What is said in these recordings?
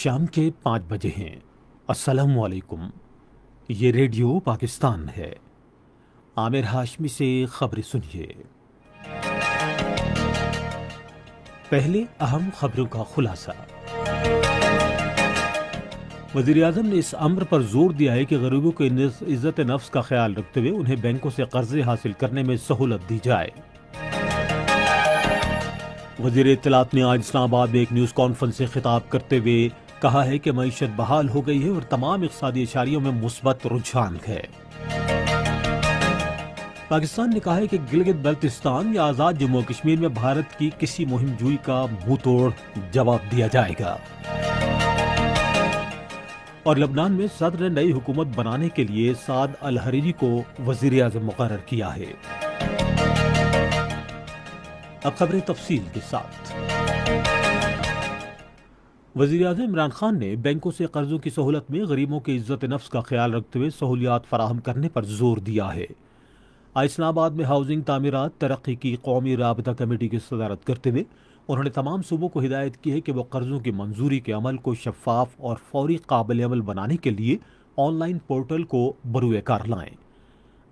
शाम के पाँच बजे हैं अस्सलाम वालेकुम ये रेडियो पाकिस्तान है आमिर हाशमी से खबरें सुनिए पहले अहम खबरों का खुलासा वजीर अजम ने इस अम्र पर जोर दिया है कि गरीबों के इज्जत नफ्स का ख्याल रखते हुए उन्हें बैंकों से कर्जे हासिल करने में सहूलत दी जाए वजीर इतलात ने आज इस्लामाबाद में एक न्यूज़ कॉन्फ्रेंस से खिताब करते हुए कहा है कि मीशत बहाल हो गई है और तमाम इकसादी इशारियों में मुस्बत रुझान है पाकिस्तान ने कहा है कि गिलगित बल्तिस्तान या आज़ाद जम्मू कश्मीर में भारत की किसी मुहिम जुई का मुंह तोड़ जवाब दिया जाएगा और लबनान में सदर ने नई हुकूमत बनाने के लिए साद अल हरीरी को वजीर अजम मुकर किया है अब खबरें तफसील के साथ वजी अजम इमरान खान ने बैंकों से कर्जों की सहूलत में गरीबों के इज्जत नफ्स का ख्याल रखते हुए सहूलियात फराहम करने पर जोर दिया है आइसनाबाद में हाउसिंग तमीरत तरक्की की कौमी रबता कमेटी की सदारत करते हुए उन्होंने तमाम सूबों को हिदायत की है कि वह कर्जों की मंजूरी के अमल को शफाफ और फौरी काबिल अमल बनाने के लिए ऑनलाइन पोर्टल को बरूए कार लाएँ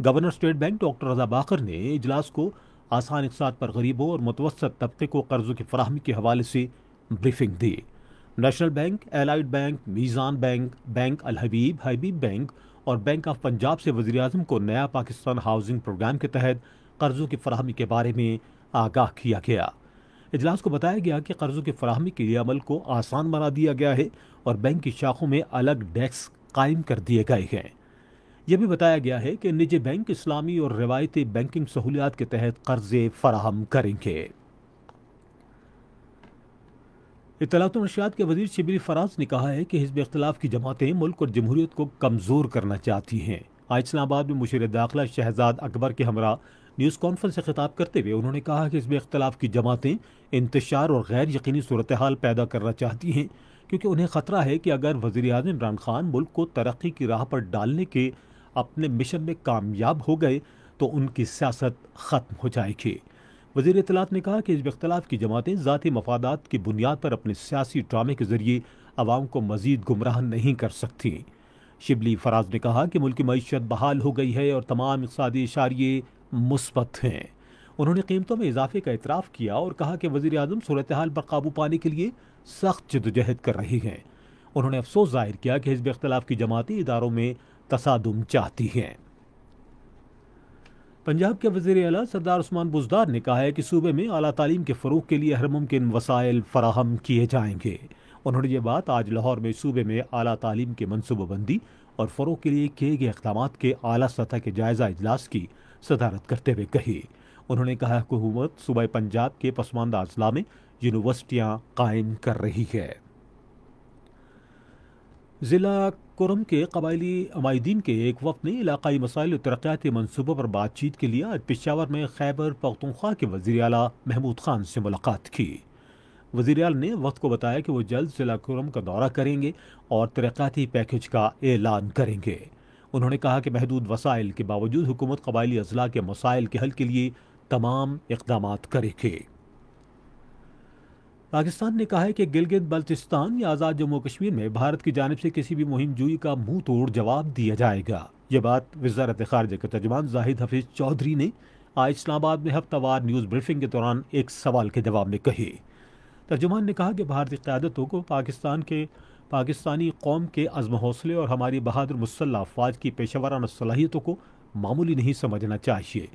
governor state bank doctor Raza Baqir ने इजलास को आसान इकसात पर गरीबों और मुतवसत तबके को कर्जों की फराहमी के हवाले से ब्रीफिंग दी national bank allied bank Meezan bank bank Alhabib Habib bank और बैंक ऑफ पंजाब से वजी अजम को नया पाकिस्तान हाउसिंग प्रोग्राम के तहत कर्ज़ों की फरहमी के बारे में आगाह किया गया इजलास को बताया गया कि कर्ज़ों की फरहमी के लिए अमल को आसान बना दिया गया है और बैंक की शाखों में अलग डेस्क कायम कर दिए गए हैं यह भी बताया गया है कि निजी बैंक इस्लामी और रिवायती बैंकिंग सहूलियात के तहत कर्ज़े फराहम करेंगे इतलात नशियात के वजीर शिबिर फराज ने कहा है कि हिजब अख्तलाफ़ की जमातें मुल्क और जमहूरीत को कमज़ोर करना चाहती हैं आज इस्लाबाद में मुशीर दाखिला शहजाद अकबर के हमरा न्यूज़ कॉन्फ्रेंस से खिताब करते हुए उन्होंने कहा कि हिजब इख्तलाफ की जमातें इंतशार और गैर यकीनी सूरत हाल पैदा करना चाहती हैं क्योंकि उन्हें ख़तरा है कि अगर वजी अजम इमरान खान मुल्क को तरक्की की राह पर डालने के अपने मिशन में कामयाब हो गए तो उनकी सियासत ख़त्म हो जाएगी वजीर इतलात ने कहा कि इस अख्तलाफ की जमातें ज़ाती मफादात की बुनियाद पर अपने सियासी ड्रामे के जरिए आवाम को मजीद गुमराह नहीं कर सकती शिबली फराज ने कहा कि मुल्क मीशत बहाल हो गई है और तमाम इकसादी इशारे मुस्बत हैं उन्होंने कीमतों में इजाफे का इतराफ़ किया और कहा कि वजी अजम सूरत हाल पर काबू पाने के लिए सख्त जदोजहद कर रही हैं उन्होंने अफसोस जाहिर किया कि हिजब अख्तलाफ की जमाती इदारों में तसादम चाहती हैं पंजाब के वजीर अला सरदार उस्मान बुजदार ने कहा है कि सूबे में अला तालीम के फ़रूग के लिए हर मुमकिन वसायल फराहम किए जाएंगे उन्होंने ये बात आज लाहौर में सूबे में अला तालीम के मनसूबाबंदी और फ़रोग के लिए किए गए इकदाम के अला सतह के जायज़ा अजलास की सदारत करते हुए कही उन्होंने कहा हुकूमत सूबह पंजाब के पसमानदा अजला में यूनिवर्सिटियाँ कायम कर रही है ज़िला कोरम के कबायली अमायदीन के एक वक्त ने इलाकई मसाइल और तरक्याती मनसूबों पर बातचीत के लिए आज पिशावर में खैबर पख्तनख्वा के वजी अला महमूद खान से मुलाकात की वजी अल ने वक्त को बताया कि वह जल्द जिला कोरम का दौरा करेंगे और तरक्याती पैकेज का ऐलान करेंगे उन्होंने कहा कि महदूद वसाइल के बावजूद हुकूमत कबायली अजला के मसाइल के हल के लिए तमाम इकदाम करेगी पाकिस्तान ने कहा है कि गिलगित बल्तिस्तान या आज़ाद जम्मू कश्मीर में भारत की जानब से किसी भी मुहिम जुई का मुंह तोड़ जवाब दिया जाएगा ये बात वजारत खारजा के तर्जमान जाहिद हफीज चौधरी ने आज इस्लामाबाद में हफ्तावार न्यूज़ ब्रीफिंग के दौरान एक सवाल के जवाब में कही तर्जुमान ने कहा कि भारतीय क्यादतों को पाकिस्तान के पाकिस्तानी कौम के अज़म हौसले और हमारी बहादुर मुसल्ह अफवाज की पेशावराना सलाहियतों को मामूली नहीं समझना चाहिए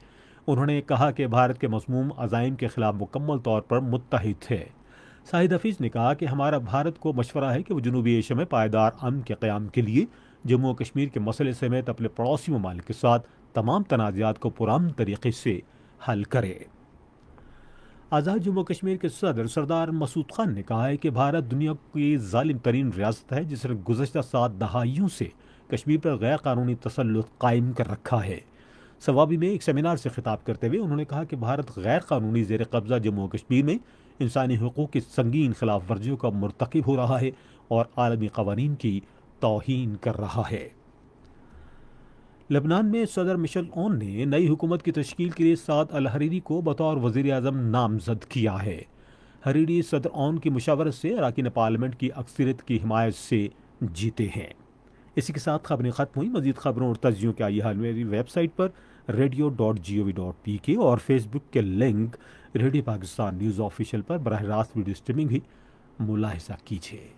उन्होंने कहा कि भारत के मसमूम अज़ाइम के ख़िलाफ़ मुकम्मल तौर पर मुतहद है शाहिद हफीज़ ने कहा कि हमारा भारत को मशवरा है कि वह जनूबी एशिया में पायदार अम के क़्याम के लिए जम्मू और कश्मीर के मसले समेत अपने पड़ोसी ममालिक के साथ तमाम तनाज़ात को पुरान तरीके से हल करे आज़ाद जम्मू कश्मीर के सदर सरदार मसूद खान ने कहा है कि भारत दुनिया की ालिम तरीन रियासत है जिसने गुजशत सात दहाइयों से कश्मीर पर गैर कानूनी तसलुत कायम कर रखा है सवाबी में एक सेमिनार से खिताब करते हुए उन्होंने कहा कि भारत गैर कानूनी जेर कब्ज़ा जम्मू कश्मीर में इंसानी हकूक़ की संगीन खिलाफ वर्जियों का मरतकब हो रहा है और आलमी कवानीन की तोहन कर रहा है लबनान में सदर मिशल ओन ने नई हुकूमत की तश्कील के लिए साद अल हरीरी को बतौर वजीर अजम नामजद किया है हरीरी सदर ओन की मुशावरत से अरकिन पार्लियामेंट की अक्सरियत की हिमायत से जीते हैं इसी के साथ खबरें ख़त्म हुई मजीद खबरों और तजियों के आइए हाल मेरी वेबसाइट पर radio dot G O V dot P K और फेसबुक के link radio Pakistan news official पर बरह रास्त वीडियो स्ट्रीमिंग भी मुलाहजा कीजिए